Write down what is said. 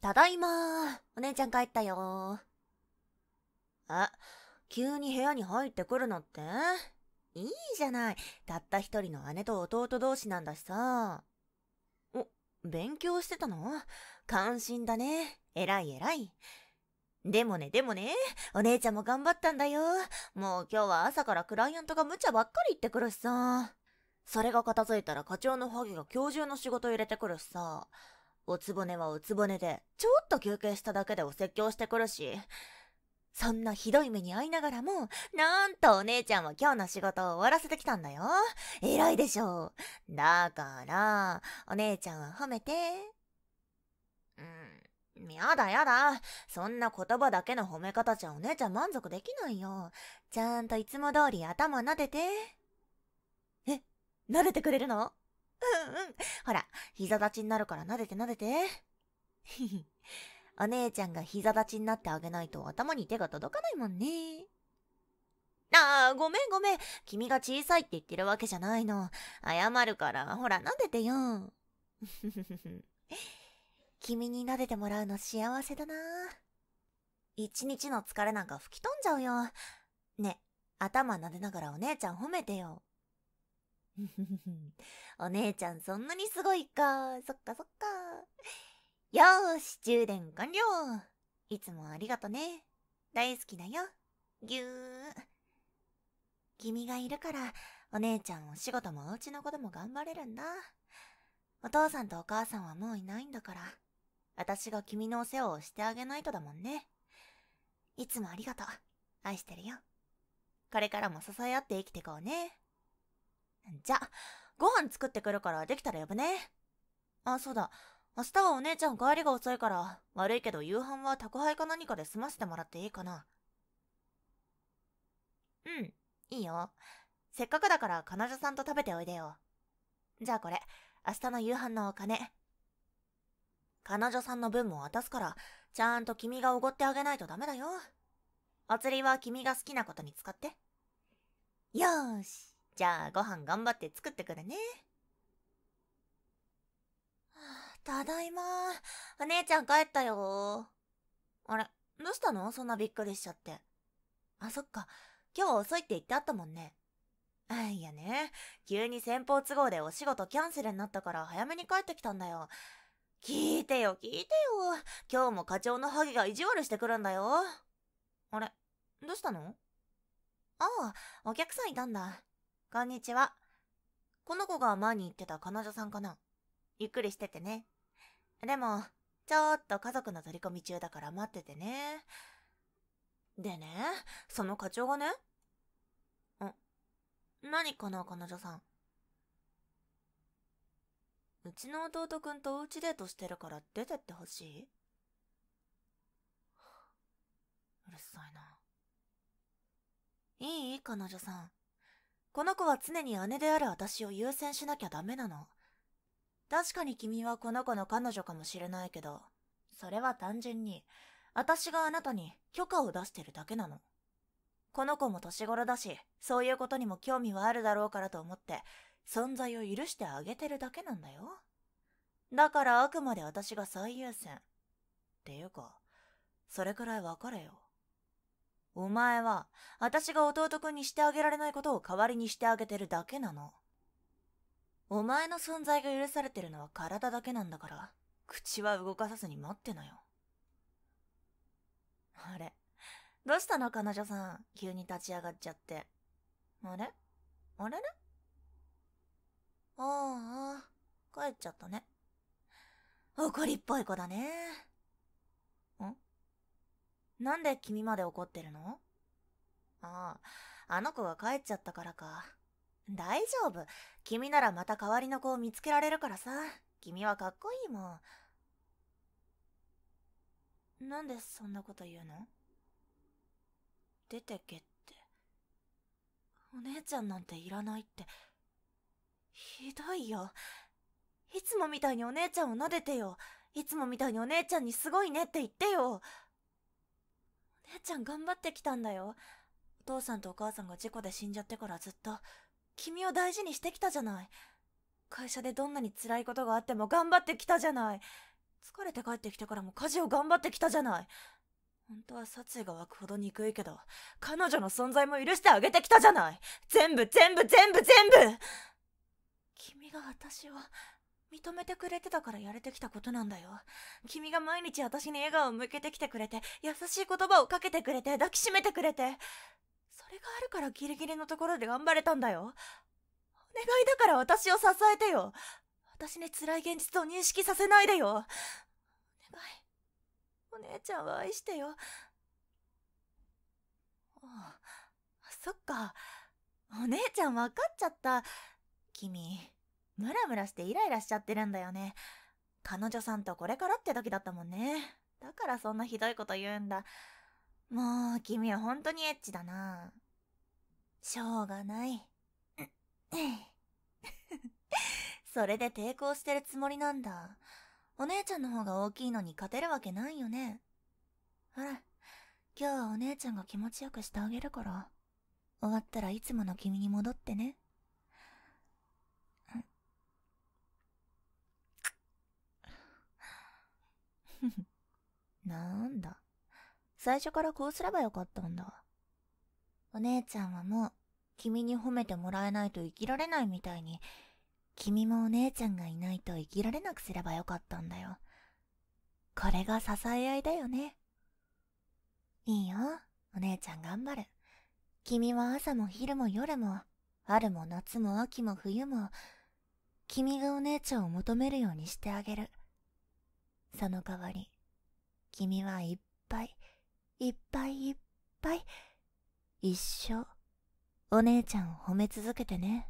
ただいまお姉ちゃん帰ったよえ、急に部屋に入ってくるのっていいじゃない。たった一人の姉と弟同士なんだしさ。お、勉強してたの関心だね。えらいえらい。でもね、でもね、お姉ちゃんも頑張ったんだよ。もう今日は朝からクライアントが無茶ばっかり言ってくるしさ。それが片付いたら課長のハゲが今日中の仕事入れてくるしさ。おつぼねはおつぼねで、ちょっと休憩しただけでお説教してくるし、そんなひどい目に遭いながらも、なんとお姉ちゃんは今日の仕事を終わらせてきたんだよ。偉いでしょう。だから、お姉ちゃんは褒めて。うん。やだやだ。そんな言葉だけの褒め方じゃお姉ちゃん満足できないよ。ちゃんといつも通り頭撫でて。え、撫でてくれるのうんうん。ほら、膝立ちになるから撫でて撫でて。お姉ちゃんが膝立ちになってあげないと頭に手が届かないもんね。ああ、ごめんごめん。君が小さいって言ってるわけじゃないの。謝るから、ほら、撫でてよ。君に撫でてもらうの幸せだな。一日の疲れなんか吹き飛んじゃうよ。ね、頭撫でながらお姉ちゃん褒めてよ。お姉ちゃんそんなにすごいか。そっかそっか。よーし、充電完了。いつもありがとね。大好きだよ。ぎゅー。君がいるから、お姉ちゃんお仕事もおうちのことも頑張れるんだ。お父さんとお母さんはもういないんだから、私が君のお世話をしてあげないとだもんね。いつもありがとう。愛してるよ。これからも支え合って生きてこうね。じゃ、ご飯作ってくるからできたら呼ぶね。あ、そうだ。明日はお姉ちゃん帰りが遅いから、悪いけど夕飯は宅配か何かで済ませてもらっていいかな。うん、いいよ。せっかくだから彼女さんと食べておいでよ。じゃあこれ、明日の夕飯のお金。彼女さんの分も渡すから、ちゃんと君がおごってあげないとダメだよ。お釣りは君が好きなことに使って。よーし。じゃあご飯頑張って作ってくるね。ただいまお姉ちゃん帰ったよあれ、どうしたのそんなびっくりしちゃって。あ、そっか。今日は遅いって言ってあったもんね。あいやね、急に先方都合でお仕事キャンセルになったから早めに帰ってきたんだよ。聞いてよ、聞いてよ。今日も課長のハゲが意地悪してくるんだよ。あれ、どうしたのああ、お客さんいたんだ。こんにちは。この子が前に言ってた彼女さんかな。ゆっくりしててね。でも、ちょっと家族の取り込み中だから待っててね。でね、その課長がね。ん何かな、彼女さん。うちの弟くんとおうちデートしてるから出てってほしいうるさいな。いい彼女さん。この子は常に姉である私を優先しなきゃダメなの。確かに君はこの子の彼女かもしれないけど、それは単純に、私があなたに許可を出してるだけなの。この子も年頃だし、そういうことにも興味はあるだろうからと思って、存在を許してあげてるだけなんだよ。だからあくまで私が最優先。っていうか、それくらいわかれよ。お前は、私が弟くんにしてあげられないことを代わりにしてあげてるだけなの。お前の存在が許されてるのは体だけなんだから、口は動かさずに待ってなよ。あれ、どうしたの彼女さん、急に立ち上がっちゃって。あれあれれああ、帰っちゃったね。怒りっぽい子だね。なんで君まで怒ってるのああ、あの子が帰っちゃったからか。大丈夫。君ならまた代わりの子を見つけられるからさ。君はかっこいいもん。なんでそんなこと言うの出てけって。お姉ちゃんなんていらないって。ひどいよ。いつもみたいにお姉ちゃんを撫でてよ。いつもみたいにお姉ちゃんにすごいねって言ってよ。姉ちゃん頑張ってきたんだよ。お父さんとお母さんが事故で死んじゃってからずっと、君を大事にしてきたじゃない。会社でどんなに辛いことがあっても頑張ってきたじゃない。疲れて帰ってきてからも家事を頑張ってきたじゃない。本当は殺意が湧くほど憎いけど、彼女の存在も許してあげてきたじゃない全部全部全部全部君が私を認めてくれてたからやれてきたことなんだよ。君が毎日私に笑顔を向けてきてくれて、優しい言葉をかけてくれて、抱きしめてくれて。それがあるからギリギリのところで頑張れたんだよ。お願いだから私を支えてよ。私に辛い現実を認識させないでよ。お願い。お姉ちゃんを愛してよ。ああ、そっか。お姉ちゃん分かっちゃった。君。ムラムラしてイライラしちゃってるんだよね。彼女さんとこれからって時だったもんね。だからそんなひどいこと言うんだ。もう、君は本当にエッチだな。しょうがない。それで抵抗してるつもりなんだ。お姉ちゃんの方が大きいのに勝てるわけないよね。ほら、今日はお姉ちゃんが気持ちよくしてあげるから。終わったらいつもの君に戻ってね。なんだ。最初からこうすればよかったんだ。お姉ちゃんはもう、君に褒めてもらえないと生きられないみたいに、君もお姉ちゃんがいないと生きられなくすればよかったんだよ。これが支え合いだよね。いいよ、お姉ちゃん頑張る。君は朝も昼も夜も、春も夏も秋も冬も、君がお姉ちゃんを求めるようにしてあげる。その代わり君はいっぱいいっぱいいっぱい一生お姉ちゃんを褒め続けてね